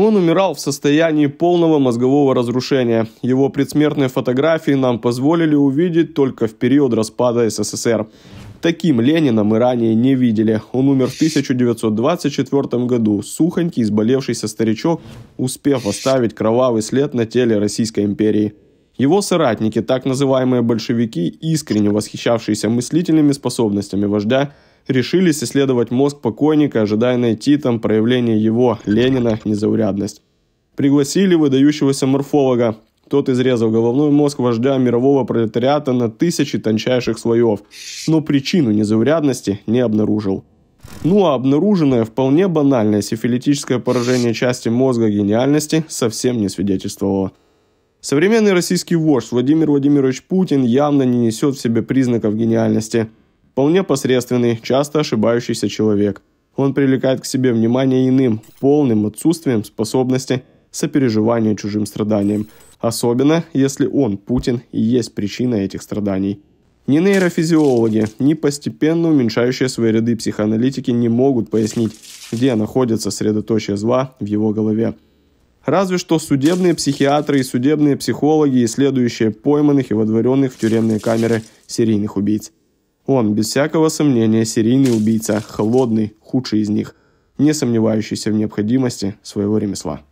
Он умирал в состоянии полного мозгового разрушения. Его предсмертные фотографии нам позволили увидеть только в период распада СССР. Таким Ленина мы ранее не видели. Он умер в 1924 году, сухонький, изболевшийся старичок, успев оставить кровавый след на теле Российской империи. Его соратники, так называемые большевики, искренне восхищавшиеся мыслительными способностями вождя, решились исследовать мозг покойника, ожидая найти там проявление его, Ленина, незаурядность. Пригласили выдающегося морфолога. Тот изрезал головной мозг вождя мирового пролетариата на тысячи тончайших слоев, но причину незаурядности не обнаружил. Ну а обнаруженное вполне банальное сифилитическое поражение части мозга гениальности совсем не свидетельствовало. Современный российский вождь Владимир Владимирович Путин явно не несет в себе признаков гениальности – Вполне посредственный, часто ошибающийся человек. Он привлекает к себе внимание иным, полным отсутствием способности сопереживания чужим страданиям. Особенно, если он, Путин, и есть причина этих страданий. Ни нейрофизиологи, ни постепенно уменьшающие свои ряды психоаналитики не могут пояснить, где находится средоточие зла в его голове. Разве что судебные психиатры и судебные психологи, исследующие пойманных и водворенных в тюремные камеры серийных убийц. Он, без всякого сомнения, серийный убийца, холодный, худший из них, не сомневающийся в необходимости своего ремесла.